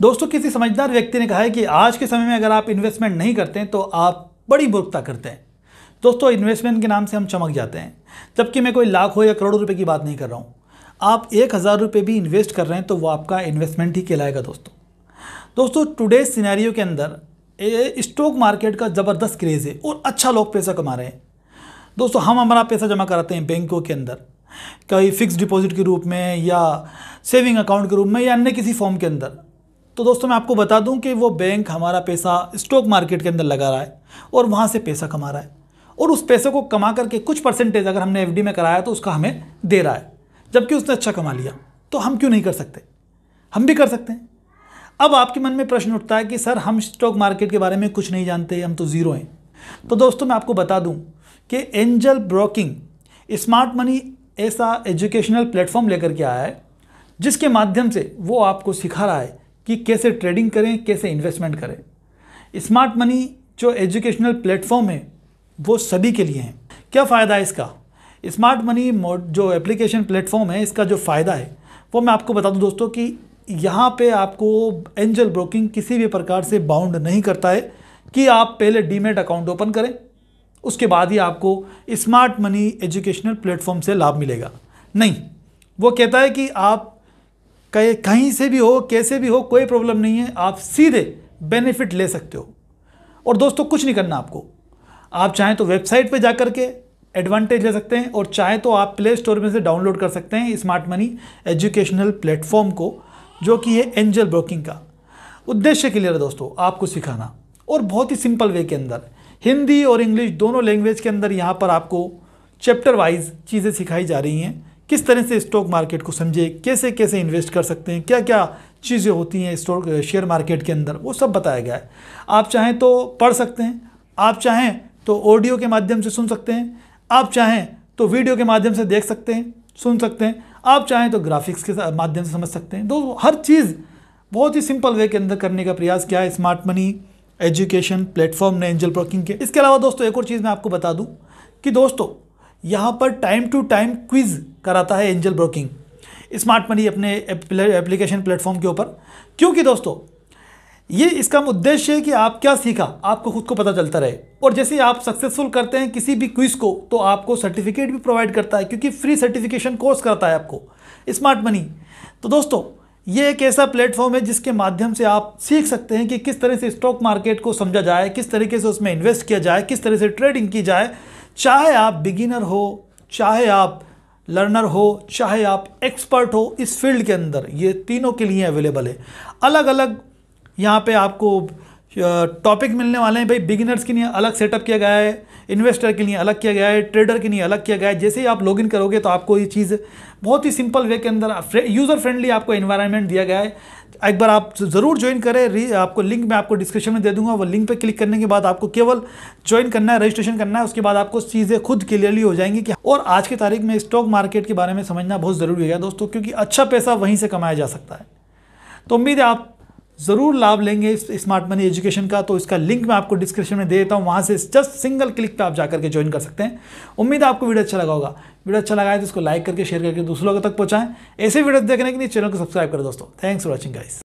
दोस्तों किसी समझदार व्यक्ति ने कहा है कि आज के समय में अगर आप इन्वेस्टमेंट नहीं करते हैं तो आप बड़ी मूर्खता करते हैं दोस्तों इन्वेस्टमेंट के नाम से हम चमक जाते हैं जबकि मैं कोई लाख हो या करोड़ों रुपए की बात नहीं कर रहा हूँ आप एक हज़ार रुपये भी इन्वेस्ट कर रहे हैं तो वो आपका इन्वेस्टमेंट ही कहलाएगा दोस्तों दोस्तों टुडे सिनेरियो के अंदर स्टॉक मार्केट का ज़बरदस्त क्रेज़ है और अच्छा लोग पैसा कमा रहे हैं दोस्तों हम हमारा पैसा जमा कराते हैं बैंकों के अंदर कहीं फिक्स डिपॉजिट के रूप में या सेविंग अकाउंट के रूप में या अन्य किसी फॉर्म के अंदर तो दोस्तों मैं आपको बता दूं कि वो बैंक हमारा पैसा स्टॉक मार्केट के अंदर लगा रहा है और वहाँ से पैसा कमा रहा है और उस पैसे को कमा करके कुछ परसेंटेज अगर हमने एफ में कराया तो उसका हमें दे रहा है जबकि उसने अच्छा कमा लिया तो हम क्यों नहीं कर सकते हम भी कर सकते हैं अब आपके मन में प्रश्न उठता है कि सर हम स्टॉक मार्केट के बारे में कुछ नहीं जानते हम तो ज़ीरो हैं तो दोस्तों मैं आपको बता दूं कि एंजल ब्रोकिंग स्मार्ट मनी ऐसा एजुकेशनल प्लेटफॉर्म लेकर के आया है जिसके माध्यम से वो आपको सिखा रहा है कि कैसे ट्रेडिंग करें कैसे इन्वेस्टमेंट करें स्मार्ट मनी जो एजुकेशनल प्लेटफॉर्म है वो सभी के लिए हैं क्या फ़ायदा है इसका स्मार्ट मनी मोड जो एप्लीकेशन प्लेटफॉर्म है इसका जो फ़ायदा है वो मैं आपको बता दूं दोस्तों कि यहाँ पे आपको एंजल ब्रोकिंग किसी भी प्रकार से बाउंड नहीं करता है कि आप पहले डीमेट अकाउंट ओपन करें उसके बाद ही आपको स्मार्ट मनी एजुकेशनल प्लेटफॉर्म से लाभ मिलेगा नहीं वो कहता है कि आप कहीं कहीं से भी हो कैसे भी हो कोई प्रॉब्लम नहीं है आप सीधे बेनिफिट ले सकते हो और दोस्तों कुछ नहीं करना आपको आप चाहें तो वेबसाइट पे जा करके के एडवांटेज ले सकते हैं और चाहे तो आप प्ले स्टोर में से डाउनलोड कर सकते हैं स्मार्ट मनी एजुकेशनल प्लेटफॉर्म को जो कि है एंजल ब्रोकिंग का उद्देश्य क्लियर लिए दोस्तों आपको सिखाना और बहुत ही सिंपल वे के अंदर हिंदी और इंग्लिश दोनों लैंग्वेज के अंदर यहाँ पर आपको चैप्टर वाइज चीज़ें सिखाई जा रही हैं किस तरह से स्टॉक मार्केट को समझे कैसे कैसे इन्वेस्ट कर सकते हैं क्या क्या चीज़ें होती हैं स्टॉक शेयर मार्केट के अंदर वो सब बताया गया है आप चाहें तो पढ़ सकते हैं आप चाहें तो ऑडियो के माध्यम से सुन सकते हैं आप चाहें तो वीडियो के माध्यम से देख सकते हैं सुन सकते हैं आप चाहें तो ग्राफिक्स के माध्यम से समझ सकते हैं तो हर चीज़ बहुत ही सिंपल वे के अंदर करने का प्रयास किया है स्मार्ट मनी एजुकेशन प्लेटफॉर्म ने एंजल ब्रोकिंग के इसके अलावा दोस्तों एक और चीज़ मैं आपको बता दूँ कि दोस्तों यहाँ पर टाइम टू टाइम क्विज़ कराता है एंजल ब्रोकिंग स्मार्ट मनी अपने एप्लीकेशन प्लेटफॉर्म के ऊपर क्योंकि दोस्तों ये इसका उद्देश्य है कि आप क्या सीखा आपको खुद को पता चलता रहे और जैसे आप सक्सेसफुल करते हैं किसी भी क्विज़ को तो आपको सर्टिफिकेट भी प्रोवाइड करता है क्योंकि फ्री सर्टिफिकेशन कोर्स कराता है आपको स्मार्ट मनी तो दोस्तों ये एक ऐसा प्लेटफॉर्म है जिसके माध्यम से आप सीख सकते हैं कि किस तरह से स्टॉक मार्केट को समझा जाए किस तरीके से उसमें इन्वेस्ट किया जाए किस तरह से ट्रेडिंग की जाए चाहे आप बिगिनर हो चाहे आप लर्नर हो चाहे आप एक्सपर्ट हो इस फील्ड के अंदर ये तीनों के लिए अवेलेबल है अलग अलग यहाँ पे आपको टॉपिक मिलने वाले हैं भाई बिगिनर्स के लिए अलग सेटअप किया गया है इन्वेस्टर के लिए अलग किया गया है ट्रेडर के लिए अलग किया गया है जैसे ही आप लॉगिन करोगे तो आपको ये चीज़ बहुत ही सिंपल वे के अंदर यूज़र फ्रेंडली आपको इन्वायरमेंट दिया गया है एक बार आप ज़रूर ज्वाइन करें आपको लिंक मैं आपको डिस्क्रिप्शन में दे दूंगा वो लिंक पे क्लिक करने के बाद आपको केवल ज्वाइन करना है रजिस्ट्रेशन करना है उसके बाद आपको चीज़ें खुद क्लियरली हो जाएंगी कि और आज की तारीख में स्टॉक मार्केट के बारे में समझना बहुत ज़रूरी है दोस्तों क्योंकि अच्छा पैसा वहीं से कमाया जा सकता है तो उम्मीद है आप ज़रूर लाभ लेंगे स्मार्ट मनी एजुकेशन का तो इसका लिंक मैं आपको डिस्क्रिप्शन में दे देता हूँ वहाँ से जस्ट सिंगल क्लिक पे आप जाकर के ज्वाइन कर सकते हैं उम्मीद है आपको वीडियो अच्छा लगा होगा वीडियो अच्छा लगा है तो इसको लाइक करके शेयर करके दूसरों लोगों तक पहुँचाएं ऐसे वीडियो देखने के लिए चैनल को सब्सक्राइब करें दोस्तों थैंक्स फॉर वॉचिंग गाइस